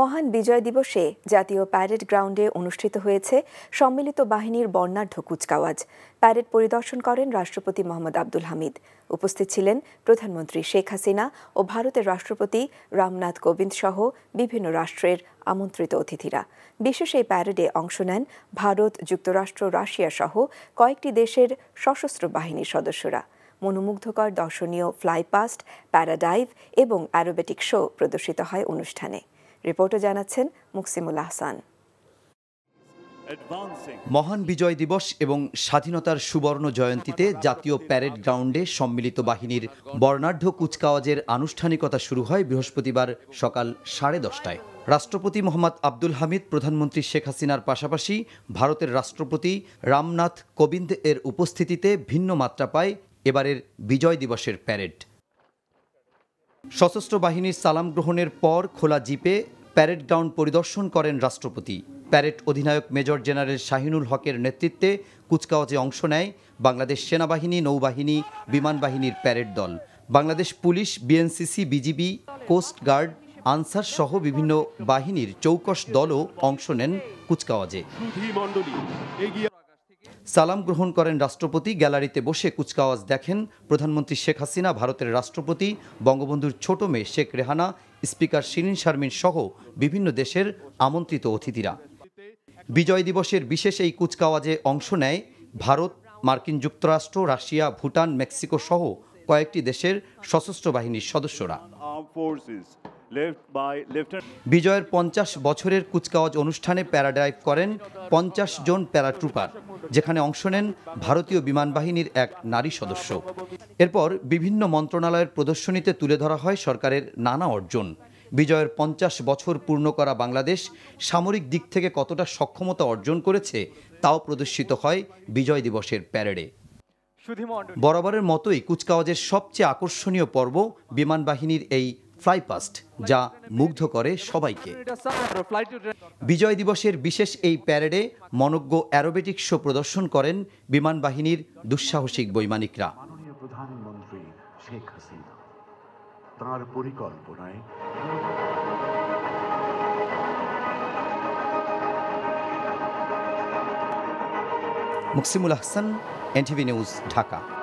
মহান বিজয় দিবসে জাতীয় প্যারেড গ্রাউন্ডে অনুষ্ঠিত হয়েছে সম্মিলিত বাহিনীর বর্ণাঢ্য কুচকাওয়াজ প্যারেড পরিদর্শন করেন রাষ্ট্রপতি মোহাম্মদ আব্দুল হামিদ উপস্থিত ছিলেন প্রধানমন্ত্রী শেখ হাসিনা ও ভারতের রাষ্ট্রপতি রামনাথ কোবিন্দ সহ বিভিন্ন রাষ্ট্রের আমন্ত্রিত অতিথিরা বিশেষ এই প্যারেডে অংশ নেন ভারত যুক্তরাষ্ট্র রাশিয়া সহ কয়েকটি দেশের সশস্ত্র বাহিনীর সদস্যরা মনোমুগ্ধকর দর্শনীয় ফ্লাইপাস্ট প্যারাডাইভ এবং অ্যারোবেটিক শো প্রদর্শিত হয় অনুষ্ঠানে রিপোর্টে জানাচ্ছেন মুকসিমুল আহসান মহান বিজয় দিবস এবং স্বাধীনতার সুবর্ণ জয়ন্তীতে জাতীয় প্যারেড গ্রাউন্ডে সম্মিলিত বাহিনীর বর্ণাঢ্য কুচকাওয়াজের আনুষ্ঠানিকতা শুরু হয় বৃহস্পতিবার সকাল সাড়ে দশটায় রাষ্ট্রপতি মোহাম্মদ আব্দুল হামিদ প্রধানমন্ত্রী শেখ হাসিনার পাশাপাশি ভারতের রাষ্ট্রপতি রামনাথ কোবিন্দ এর উপস্থিতিতে ভিন্ন মাত্রা পায় এবারের বিজয় দিবসের প্যারেড সশস্ত্র বাহিনীর সালাম গ্রহণের পর খোলা জিপে প্যারেড গ্রাউন্ড পরিদর্শন করেন রাষ্ট্রপতি প্যারেড অধিনায়ক মেজর জেনারেল শাহিনুল হকের নেতৃত্বে কুচকাওয়াজে অংশ নেয় বাংলাদেশ সেনাবাহিনী নৌবাহিনী বিমান বাহিনীর প্যারেড দল Bangladesh police BNCC BGB coast guard Ansar সহ বিভিন্ন বাহিনীর চৌকশ দলও অংশ নেন কুচকাওয়াজে এগিয়ে সালাম গ্রহণ করেন রাষ্ট্রপতি গ্যালারিতে বসে কুচকাওয়াজ দেখেন প্রধানমন্ত্রী শেখ হাসিনা ভারতের রাষ্ট্রপতি বঙ্গবন্ধুর ছোট মেয়ে শেখ রেহানা স্পিকার শিরিন শারমিন সহ বিভিন্ন দেশের আমন্ত্রিত অতিথিরা বিজয় দিবসের বিশেষ এই কুচকাওয়াজে অংশ নেয় ভারত মার্কিন যুক্তরাষ্ট্র রাশিয়া ভুটান মেক্সিকো সহ কয়েকটি দেশের সশস্ত্র বাহিনীর সদস্যরা বিজয়ের পঞ্চাশ বছরের কুচকাওয়াজ অনুষ্ঠানে প্যারাডাইভ করেন পঞ্চাশ জন প্যারাট্রুপার যেখানে অংশ নেন ভারতীয় বিমান বাহিনীর এক নারী সদস্য এরপর বিভিন্ন মন্ত্রণালয়ের প্রদর্শনীতে তুলে ধরা হয় সরকারের নানা অর্জন বিজয়ের পঞ্চাশ বছর পূর্ণ করা বাংলাদেশ সামরিক দিক থেকে কতটা সক্ষমতা অর্জন করেছে তাও প্রদর্শিত হয় বিজয় দিবসের প্যারেডে বরাবরের মতোই কুচকাওয়াজের সবচেয়ে আকর্ষণীয় পর্ব বিমান বাহিনীর এই ফ্লাইপাস্ট যা মুগ্ধ করে সবাইকে বিজয় দিবসের বিশেষ এই প্যারেডে মনজ্ঞ অ্যারোবেটিক শো প্রদর্শন করেন বিমান বাহিনীর দুঃসাহসিক বৈমানিকরা তার পরিকল্পনায় মুকসিমুল হাসান এনটিভি নিউজ ঢাকা